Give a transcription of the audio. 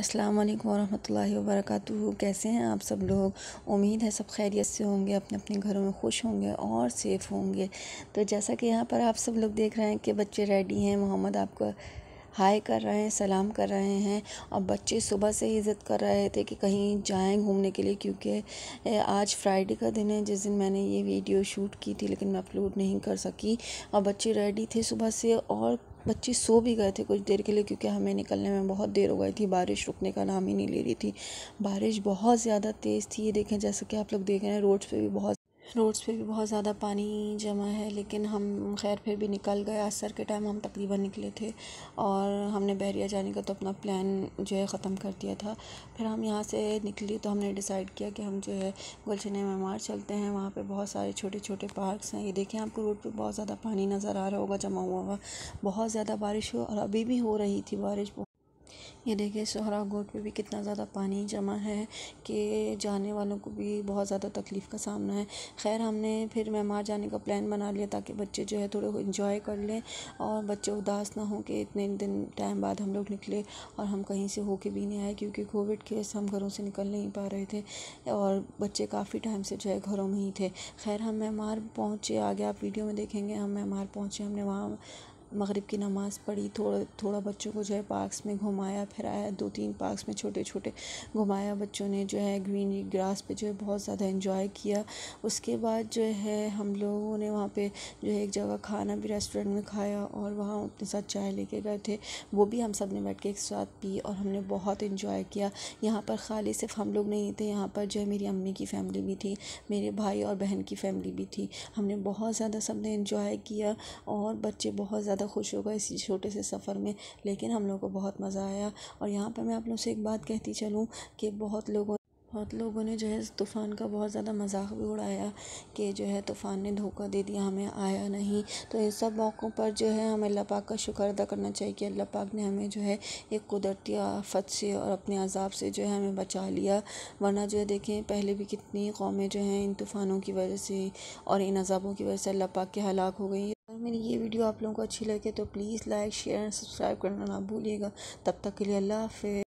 अस्सलाम वालेकुम वरहमतुल्लाहि वबरकातुहू कैसे हैं आप सब लोग उम्मीद है सब खैरियत से होंगे अपने अपने घरों में खुश होंगे और सेफ़ होंगे तो जैसा कि यहाँ पर आप सब लोग देख रहे हैं कि बच्चे रेडी हैं मोहम्मद आपका हाय कर रहे हैं सलाम कर रहे हैं और बच्चे सुबह से ही इज़्ज़त कर रहे थे कि कहीं जाएँ घूमने के लिए क्योंकि आज फ्राइडे का दिन है जिस दिन मैंने ये वीडियो शूट की थी लेकिन मैं अपलोड नहीं कर सकी और बच्चे रेडी थे सुबह से और बच्चे सो भी गए थे कुछ देर के लिए क्योंकि हमें निकलने में बहुत देर हो गई थी बारिश रुकने का नाम ही नहीं ले रही थी बारिश बहुत ज़्यादा तेज़ थी ये देखें जैसे कि आप लोग देख रहे हैं रोड्स पे भी बहुत रोड्स पे भी बहुत ज़्यादा पानी जमा है लेकिन हम खैर फिर भी निकल गए असर के टाइम हम तकरीबन निकले थे और हमने बहरिया जाने का तो अपना प्लान जो है ख़त्म कर दिया था फिर हम यहाँ से निकले तो हमने डिसाइड किया कि हम जो है गुलशन मेमार चलते हैं वहाँ पर बहुत सारे छोटे छोटे पार्कस हैं ये देखें आपको रोड पर बहुत ज़्यादा पानी नज़र आ रहा होगा जमा हुआ हुआ बहुत ज़्यादा बारिश हो और अभी भी हो रही थी बारिश ये देखिए सोहरा गोट पे भी कितना ज़्यादा पानी जमा है कि जाने वालों को भी बहुत ज़्यादा तकलीफ़ का सामना है खैर हमने फिर मेहमान जाने का प्लान बना लिया ताकि बच्चे जो है थोड़े इन्जॉय कर लें और बच्चे उदास ना हों कि इतने दिन टाइम बाद हम लोग निकले और हम कहीं से होके भी नहीं आए क्योंकि कोविड के हम घरों से निकल नहीं पा रहे थे और बच्चे काफ़ी टाइम से जो है घरों में ही थे खैर हम मेहमान पहुँचे आगे आप वीडियो में देखेंगे हम मेहमान पहुँचे हमने वहाँ मगरिब की नमाज़ पढ़ी थोड़ा थोड़ा बच्चों को जो है पार्क्स में घुमाया फिराया दो तीन पार्क्स में छोटे छोटे घुमाया बच्चों ने जो है ग्रीनरी ग्रास पे जो है बहुत ज़्यादा इन्जॉय किया उसके बाद जो है हम लोगों ने वहाँ पे जो है एक जगह खाना भी रेस्टोरेंट में खाया और वहाँ अपने साथ चाय लेके गए थे वो भी हम सब ने बैठ के एक साथ पी और हमने बहुत इन्जॉय किया यहाँ पर खाली सिर्फ हम लोग नहीं थे यहाँ पर जो है मेरी अम्मी की फ़ैमिली भी थी मेरे भाई और बहन की फ़ैमिली भी थी हमने बहुत ज़्यादा सब ने इन्जॉय किया और बच्चे बहुत ज़्यादा ज़्यादा तो खुश होगा इसी छोटे से सफ़र में लेकिन हम लोगों को बहुत मज़ा आया और यहाँ पर मैं आप लोग से एक बात कहती चलूँ कि बहुत लोगों बहुत लोगों ने जो है तूफ़ान का बहुत ज़्यादा मजाक भी उड़ाया कि जो है तूफ़ान ने धोखा दे दिया हमें आया नहीं तो इन सब मौक़ों पर जो है हमें अल्लाह पाक का शुक्र अदा करना चाहिए कि अल्लाह पाक ने हमें जो है एक कुदरती आफत से और अपने अजाब से जो है हमें बचा लिया वरना जो है देखें पहले भी कितनी कौमें जो हैं इन तूफ़ानों की वजह से और इन अजाबों की वजह से अल्लाह पाक के हलाक हो गई अगर मेरी ये वीडियो आप लोगों को अच्छी लगे तो please like share and subscribe करना ना भूलिएगा तब तक के लिए अल्लाह हाफि